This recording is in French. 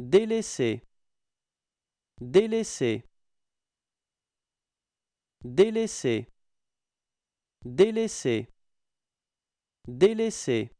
délaissé délaissé délaissé délaissé délaissé